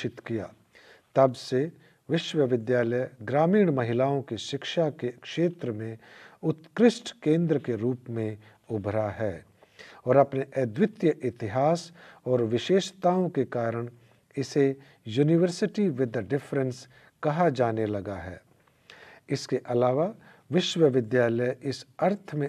शिक्षित किया तब से विश्वविद्यालय ग्रामीण महिलाओं की शिक्षा के क्षेत्र में उत्कृष्ट केंद्र के रूप में उभरा है और अपने अद्वितीय इतिहास और विशेषताओं के कारण इसे यूनिवर्सिटी विद द डिफरेंस कहा जाने लगा है इसके अलावा विश्वविद्यालय इस अर्थ में